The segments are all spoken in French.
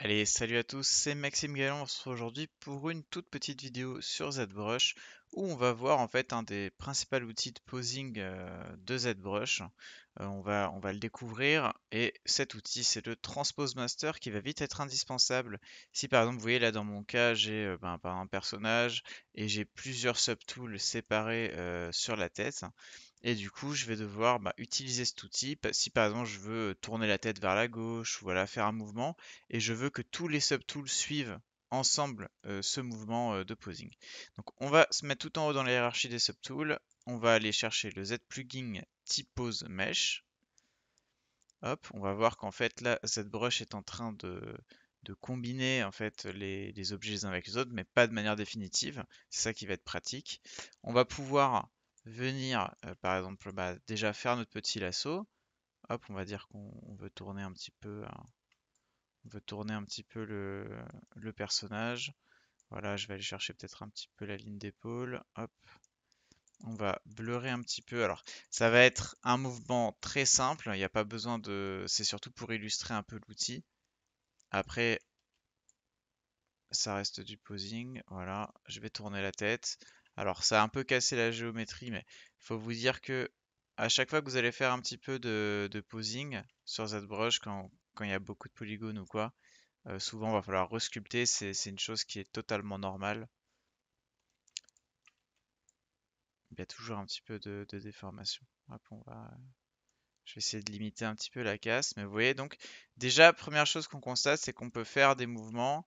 Allez, salut à tous, c'est Maxime Galland, on se retrouve aujourd'hui pour une toute petite vidéo sur ZBrush où on va voir en fait un des principaux outils de posing euh, de ZBrush. Euh, on, va, on va le découvrir et cet outil c'est le Transpose Master qui va vite être indispensable. Si par exemple vous voyez là dans mon cas j'ai euh, ben, un personnage et j'ai plusieurs subtools séparés sur la tête. Et du coup, je vais devoir bah, utiliser cet outil. Si par exemple, je veux tourner la tête vers la gauche, voilà, faire un mouvement, et je veux que tous les subtools suivent ensemble euh, ce mouvement euh, de posing. Donc on va se mettre tout en haut dans la hiérarchie des subtools. On va aller chercher le Z-plugin Pose mesh. Hop, on va voir qu'en fait là, brush est en train de, combiner en fait les, objets les uns avec les autres, mais pas de manière définitive. C'est ça qui va être pratique. On va pouvoir venir, euh, par exemple, bah, déjà faire notre petit lasso. Hop, on va dire qu'on veut tourner un petit peu. Hein, on veut tourner un petit peu le, personnage. Voilà, je vais aller chercher peut-être un petit peu la ligne d'épaule. Hop. On va bleurer un petit peu. Alors, ça va être un mouvement très simple. Il n'y a pas besoin de... C'est surtout pour illustrer un peu l'outil. Après, ça reste du posing. Voilà, je vais tourner la tête. Alors, ça a un peu cassé la géométrie, mais il faut vous dire que à chaque fois que vous allez faire un petit peu de, posing sur ZBrush, quand, quand il y a beaucoup de polygones ou quoi, euh, souvent, va falloir resculpter. C'est une chose qui est totalement normale. Il y a toujours un petit peu de, déformation. Je vais essayer de limiter un petit peu la casse. Mais vous voyez, donc, déjà, première chose qu'on constate, c'est qu'on peut faire des mouvements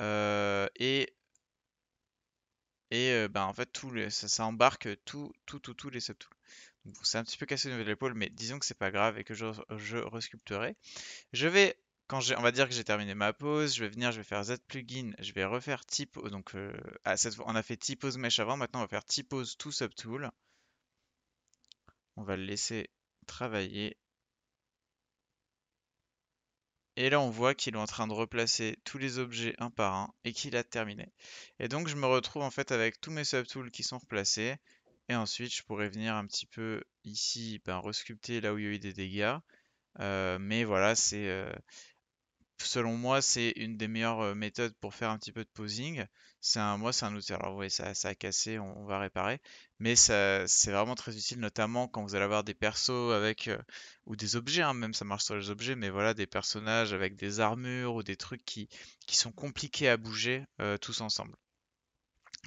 euh, et et ben, en fait, tout ça, embarque tout, tout, tout, tous les subtools. Donc, c'est un petit peu cassé au niveau de l'épaule, mais disons que c'est pas grave et que je, resculpterai. Je vais, quand on va dire que j'ai terminé ma pause, je vais venir, je vais faire Z plugin, je vais refaire type, donc ah, on a fait pose mesh avant, maintenant on va faire pose tout subtool. On va le laisser travailler et là, on voit qu'il est en train de replacer tous les objets un par un et qu'il a terminé. Et donc, je me retrouve en fait avec tous mes subtools qui sont replacés. Et ensuite, je pourrais venir un petit peu ici, ben, resculpter là où il y a eu des dégâts. Euh, mais voilà, c'est euh, selon moi, c'est une des meilleures méthodes pour faire un petit peu de posing. C'est un, moi, c'est un outil. Alors, vous ça, a cassé, on, va réparer. Mais ça, c'est vraiment très utile, notamment quand vous allez avoir des persos avec, ou des objets, hein, même ça marche sur les objets, mais voilà, des personnages avec des armures ou des trucs qui, qui sont compliqués à bouger tous ensemble.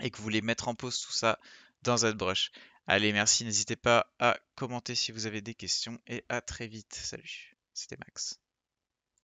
Et que vous voulez mettre en pause tout ça dans ZBrush. Allez, merci, n'hésitez pas à commenter si vous avez des questions et à très vite. Salut, c'était Max.